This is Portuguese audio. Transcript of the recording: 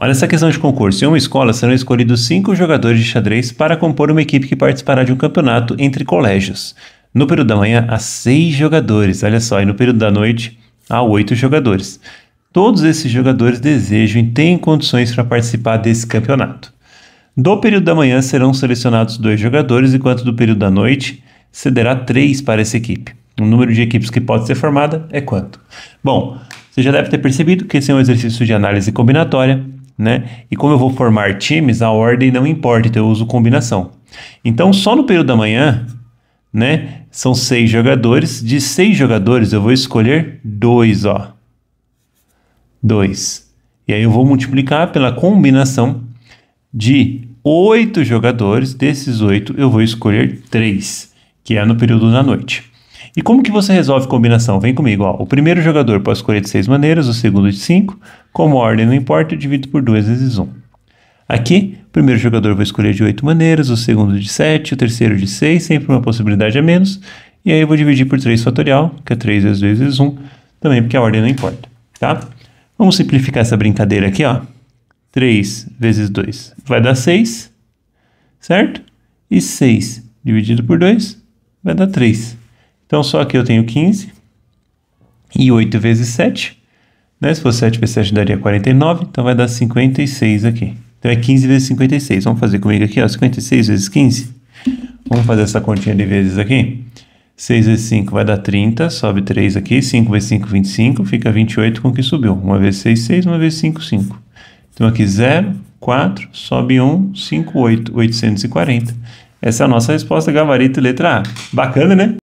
Olha essa questão de concurso. Em uma escola serão escolhidos cinco jogadores de xadrez para compor uma equipe que participará de um campeonato entre colégios. No período da manhã, há seis jogadores, olha só, e no período da noite, há oito jogadores. Todos esses jogadores desejam e têm condições para participar desse campeonato. Do período da manhã serão selecionados dois jogadores, enquanto do período da noite cederá três para essa equipe. O número de equipes que pode ser formada é quanto? Bom, você já deve ter percebido que esse é um exercício de análise combinatória né? E como eu vou formar times, a ordem não importa, então eu uso combinação. Então, só no período da manhã, né? São seis jogadores. De seis jogadores, eu vou escolher dois, ó. Dois. E aí eu vou multiplicar pela combinação de oito jogadores. Desses oito, eu vou escolher três, que é no período da noite. E como que você resolve combinação? Vem comigo, ó. O primeiro jogador pode escolher de seis maneiras, o segundo de cinco. Como a ordem não importa, eu divido por duas vezes um. Aqui, o primeiro jogador vai escolher de oito maneiras, o segundo de sete, o terceiro de seis, sempre uma possibilidade a menos. E aí eu vou dividir por 3 fatorial, que é 3 vezes 2 vezes 1, também porque a ordem não importa, tá? Vamos simplificar essa brincadeira aqui, ó. 3 vezes 2 vai dar 6, certo? E 6 dividido por 2 vai dar 3. Então, só aqui eu tenho 15. E 8 vezes 7. Né? Se fosse 7 vezes 7, daria 49. Então, vai dar 56 aqui. Então, é 15 vezes 56. Vamos fazer comigo aqui, ó. 56 vezes 15. Vamos fazer essa continha de vezes aqui. 6 vezes 5 vai dar 30. Sobe 3 aqui. 5 vezes 5, 25. Fica 28 com o que subiu. 1 vezes 6, 6. 1 vezes 5, 5. Então, aqui 0, 4. Sobe 1, 5, 8. 840. Essa é a nossa resposta, gabarito letra A. Bacana, né?